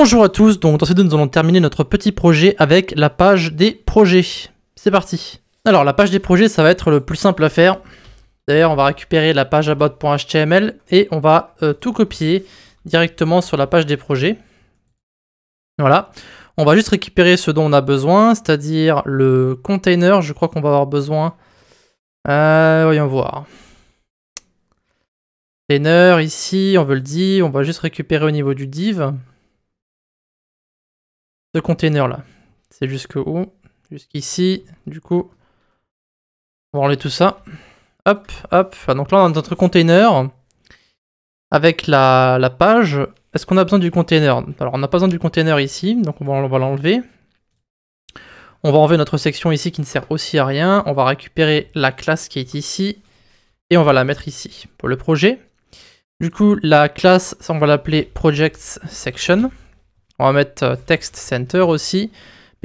Bonjour à tous, donc dans cette vidéo nous allons terminer notre petit projet avec la page des projets. C'est parti Alors la page des projets ça va être le plus simple à faire. D'ailleurs on va récupérer la page about.html et on va euh, tout copier directement sur la page des projets. Voilà. On va juste récupérer ce dont on a besoin, c'est-à-dire le container, je crois qu'on va avoir besoin. Euh, voyons voir. Container ici, on veut le div, on va juste récupérer au niveau du div ce container là. C'est jusque où Jusqu'ici. Du coup, on va enlever tout ça. Hop, hop. Donc là, on a notre container avec la, page. Est-ce qu'on a besoin du container Alors, on n'a pas besoin du container ici, donc on va, on va l'enlever. On va enlever notre section ici qui ne sert aussi à rien. On va récupérer la classe qui est ici et on va la mettre ici pour le projet. Du coup, la classe, ça on va l'appeler project Section. On va mettre euh, text center aussi,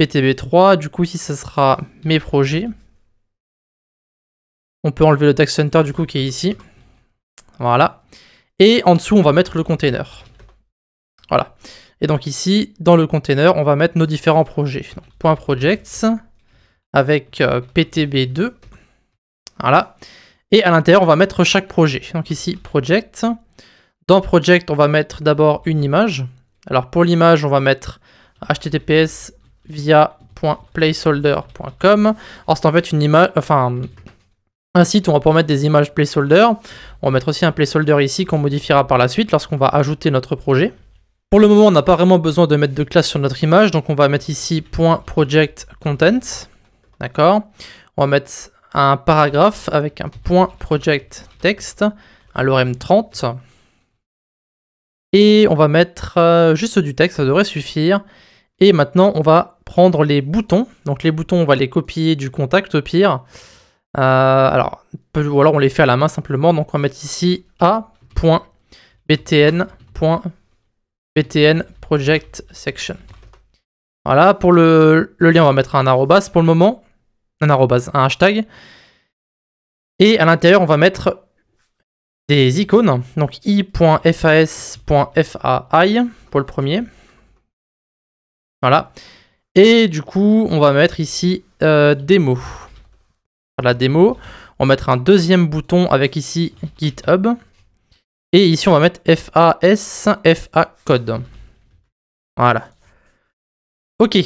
PTB3. Du coup, ici, ça sera mes projets. On peut enlever le text center du coup qui est ici. Voilà. Et en dessous, on va mettre le container. Voilà. Et donc ici, dans le container, on va mettre nos différents projets. point projects avec euh, PTB2. Voilà. Et à l'intérieur, on va mettre chaque projet. Donc ici, project. Dans project, on va mettre d'abord une image. Alors pour l'image, on va mettre https via.placeholder.com. Alors c'est en fait une image, enfin un site où on va pouvoir mettre des images placeholder. On va mettre aussi un placeholder ici qu'on modifiera par la suite lorsqu'on va ajouter notre projet. Pour le moment, on n'a pas vraiment besoin de mettre de classe sur notre image, donc on va mettre ici .projectcontent. D'accord On va mettre un paragraphe avec un point .project text, un lorem 30. Et on va mettre euh, juste du texte, ça devrait suffire. Et maintenant, on va prendre les boutons. Donc les boutons, on va les copier du contact au pire. Euh, alors, ou alors on les fait à la main simplement. Donc on va mettre ici btn project section. Voilà, pour le, lien, on va mettre un arrobas pour le moment. Un arrobas, un hashtag. Et à l'intérieur, on va mettre des icônes. Donc i.fas.fai pour le premier. Voilà. Et du coup, on va mettre ici euh, démo. La démo. On va mettre un deuxième bouton avec ici GitHub. Et ici, on va mettre FAS, FA code. Voilà. Ok.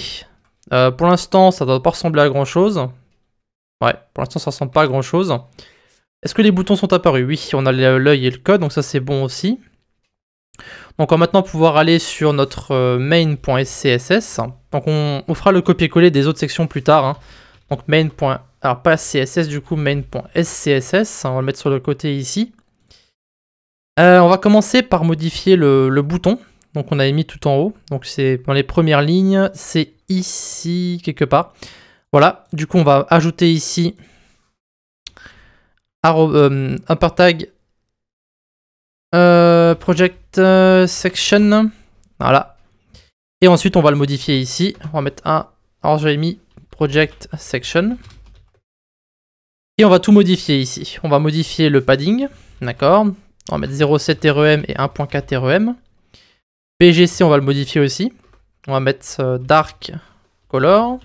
Euh, pour l'instant, ça doit pas ressembler à grand chose. Ouais, pour l'instant, ça ressemble pas à grand chose. Est-ce que les boutons sont apparus Oui, on a l'œil et le code, donc ça c'est bon aussi. Donc on va maintenant pouvoir aller sur notre euh, main.scss. Donc on, fera le copier-coller des autres sections plus tard. Hein. Donc main. Alors pas CSS du coup, main.scss. On va le mettre sur le côté ici. Euh, on va commencer par modifier le, bouton. Donc on a mis tout en haut. Donc c'est dans les premières lignes. C'est ici quelque part. Voilà. Du coup on va ajouter ici Upper euh, tag euh, project euh, section. Voilà. Et ensuite, on va le modifier ici. On va mettre un. Alors, j'avais mis project section. Et on va tout modifier ici. On va modifier le padding. D'accord. On va mettre 0.7 REM et 1.4 REM. PGC on va le modifier aussi. On va mettre dark color.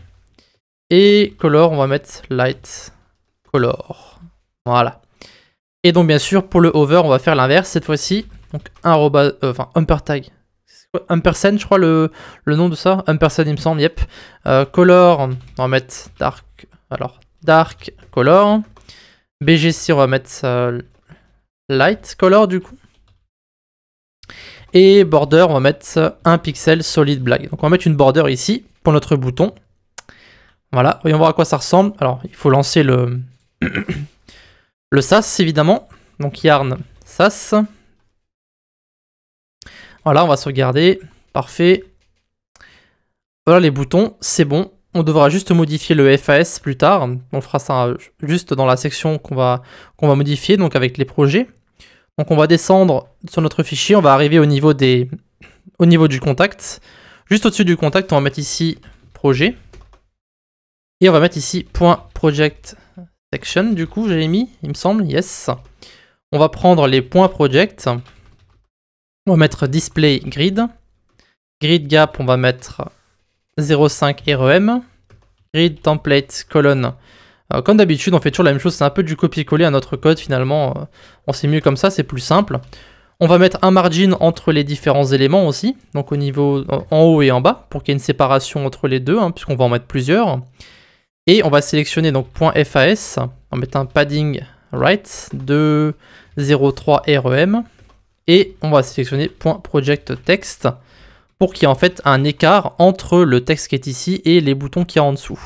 Et color, on va mettre light color. Voilà. Et donc, bien sûr, pour le hover, on va faire l'inverse cette fois-ci. Donc, un robot, euh, enfin, un tag. Umperson je crois, le, le nom de ça. Umperson il me semble, yep. Euh, color, on va mettre dark. Alors, dark color. BGC, on va mettre euh, light color, du coup. Et border, on va mettre un pixel solid black. Donc, on va mettre une border ici pour notre bouton. Voilà, voyons voir à quoi ça ressemble. Alors, il faut lancer le... Le SAS, évidemment. Donc yarn SAS. Voilà, on va sauvegarder. Parfait. Voilà les boutons, c'est bon. On devra juste modifier le FAS plus tard. On fera ça juste dans la section qu'on va, va modifier, donc avec les projets. Donc on va descendre sur notre fichier, on va arriver au niveau, des, niveau du contact. Juste au-dessus du contact, on va mettre ici projet. Et on va mettre ici point .project Section, du coup, j'ai mis, il me semble, yes. On va prendre les points project. On va mettre display grid. Grid gap, on va mettre 0.5 REM. Grid template colonne. Euh, comme d'habitude, on fait toujours la même chose, c'est un peu du copier-coller à notre code finalement. Euh, on sait mieux comme ça, c'est plus simple. On va mettre un margin entre les différents éléments aussi, donc au niveau euh, en haut et en bas, pour qu'il y ait une séparation entre les deux, hein, puisqu'on va en mettre plusieurs. Et on va sélectionner donc .fas, on va mettre un padding right de 0.3 REM. Et on va sélectionner .project text pour qu'il y ait en fait un écart entre le texte qui est ici et les boutons qui y en dessous.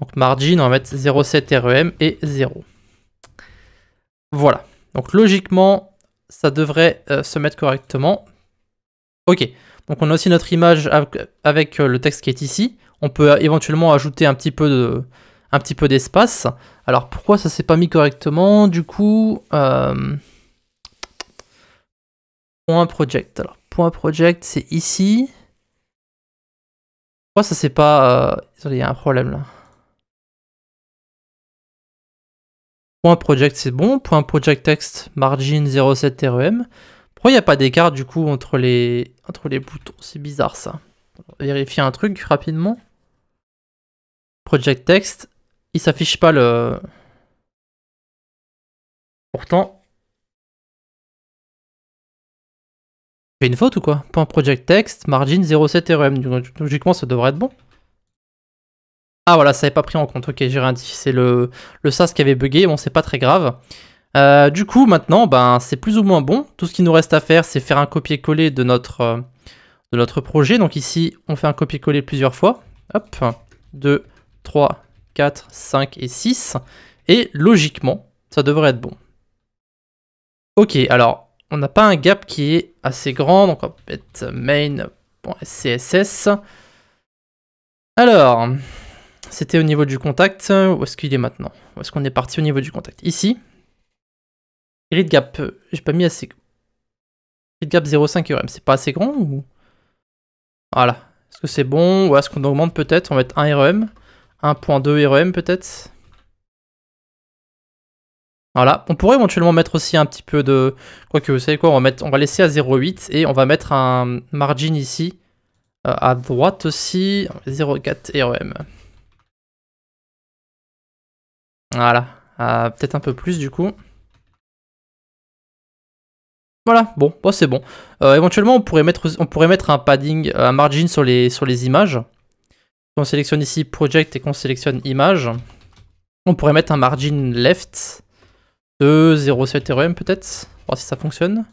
Donc margin, on va mettre 0.7 REM et 0. Voilà. Donc logiquement, ça devrait euh, se mettre correctement. Ok. Donc on a aussi notre image avec euh, le texte qui est ici. On peut euh, éventuellement ajouter un petit peu de, un petit peu d'espace. Alors pourquoi ça s'est pas mis correctement Du coup, euh, point project. Alors point project, c'est ici. Pourquoi ça s'est pas il y a un problème là. Point project, c'est bon. Point project text margin 07 REM. Pourquoi il n'y a pas d'écart du coup entre les, entre les boutons C'est bizarre ça. Vérifier un truc rapidement. Project Text. Il s'affiche pas le... Pourtant... J'ai une faute ou quoi Point Project Text, margin 07 RM. E logiquement ça devrait être bon. Ah voilà, ça n'avait pas pris en compte. Ok, j'ai rien dit. C'est le, le SAS qui avait bugué. Bon, c'est pas très grave. Euh, du coup, maintenant, ben, c'est plus ou moins bon. Tout ce qui nous reste à faire, c'est faire un copier-coller de notre, euh, de notre projet. Donc ici, on fait un copier-coller plusieurs fois. Hop, 2, 3, 4, 5 et 6. Et logiquement, ça devrait être bon. Ok, alors, on n'a pas un gap qui est assez grand. Donc on va mettre main.css. Alors, c'était au niveau du contact. Où est-ce qu'il est maintenant Où est-ce qu'on est parti au niveau du contact Ici. Grid gap, euh, j'ai pas mis assez. Grid gap 0,5 e RM, c'est pas assez grand ou. Voilà. Est-ce que c'est bon Ou est-ce qu'on augmente peut-être On va mettre 1 REM. 1.2 REM peut-être. Voilà. On pourrait éventuellement mettre aussi un petit peu de. Quoi que vous savez quoi on va, mettre... on va laisser à 0,8 et on va mettre un margin ici. Euh, à droite aussi. 0,4 e REM. Voilà. Euh, peut-être un peu plus du coup. Voilà, bon, bah, c'est bon. Euh, éventuellement, on pourrait, mettre, on pourrait mettre un padding, euh, un margin sur les, sur les images. on sélectionne ici Project et qu'on sélectionne Image, on pourrait mettre un margin left de 0,7 RM peut-être, voir si ça fonctionne.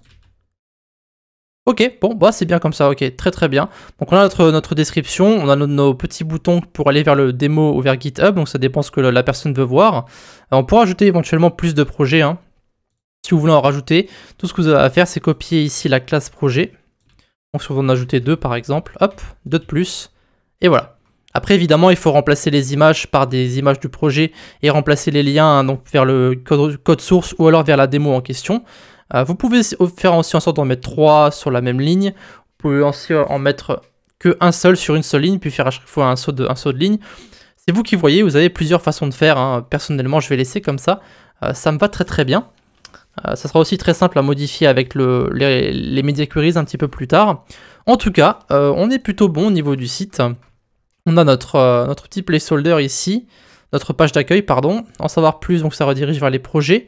Ok, bon, bah c'est bien comme ça, ok, très très bien. Donc on a notre, notre description, on a nos, petits boutons pour aller vers le démo ou vers GitHub, donc ça dépend ce que la personne veut voir. Euh, on pourra ajouter éventuellement plus de projets, hein. Si vous voulez en rajouter, tout ce que vous avez à faire, c'est copier ici la classe projet. Donc si vous en ajoutez deux par exemple, hop, deux de plus, et voilà. Après évidemment, il faut remplacer les images par des images du projet et remplacer les liens hein, donc vers le code, source ou alors vers la démo en question. Euh, vous pouvez faire aussi en sorte d'en mettre trois sur la même ligne. Vous pouvez aussi en mettre qu'un seul sur une seule ligne, puis faire à chaque fois un saut de, ligne. C'est vous qui voyez, vous avez plusieurs façons de faire. Hein. Personnellement, je vais laisser comme ça. Euh, ça me va très très bien. Euh, ça sera aussi très simple à modifier avec les, médias media queries un petit peu plus tard. En tout cas, euh, on est plutôt bon au niveau du site. On a notre, euh, notre petit placeholder ici, notre page d'accueil, pardon. En savoir plus, donc ça redirige vers les projets.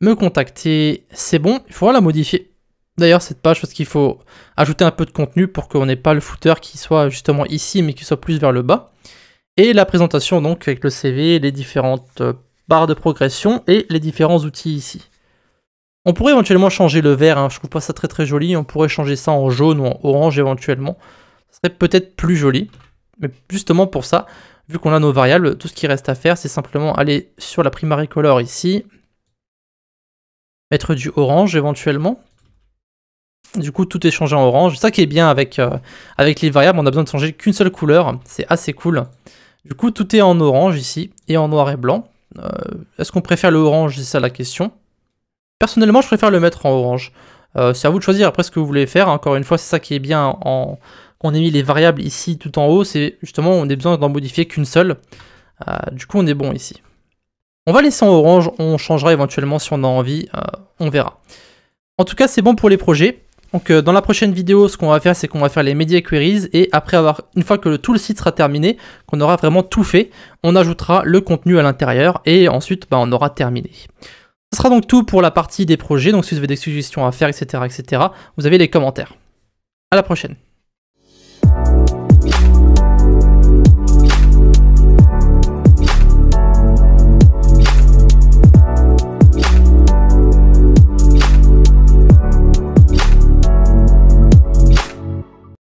Me contacter, c'est bon. Il faudra la modifier. D'ailleurs, cette page, parce qu'il faut ajouter un peu de contenu pour qu'on n'ait pas le footer qui soit justement ici, mais qui soit plus vers le bas. Et la présentation, donc, avec le CV, les différentes barres de progression et les différents outils ici. On pourrait éventuellement changer le vert, hein. je trouve pas ça très très joli. On pourrait changer ça en jaune ou en orange éventuellement. Ce serait peut-être plus joli. Mais justement pour ça, vu qu'on a nos variables, tout ce qui reste à faire, c'est simplement aller sur la primary color ici, mettre du orange éventuellement. Du coup, tout est changé en orange. Ça qui est bien avec, euh, avec les variables, on a besoin de changer qu'une seule couleur. C'est assez cool. Du coup, tout est en orange ici et en noir et blanc. Euh, est-ce qu'on préfère le orange C'est ça la question. Personnellement, je préfère le mettre en orange. Euh, c'est à vous de choisir après ce que vous voulez faire. Encore une fois, c'est ça qui est bien en... qu'on ait mis les variables ici tout en haut. C'est justement, on a besoin d'en modifier qu'une seule. Euh, du coup, on est bon ici. On va laisser en orange. On changera éventuellement si on a envie. Euh, on verra. En tout cas, c'est bon pour les projets. Donc dans la prochaine vidéo, ce qu'on va faire, c'est qu'on va faire les media queries et après avoir, une fois que le, tout le site sera terminé, qu'on aura vraiment tout fait, on ajoutera le contenu à l'intérieur et ensuite ben, on aura terminé. Ce sera donc tout pour la partie des projets. Donc si vous avez des suggestions à faire, etc., etc., vous avez les commentaires. À la prochaine.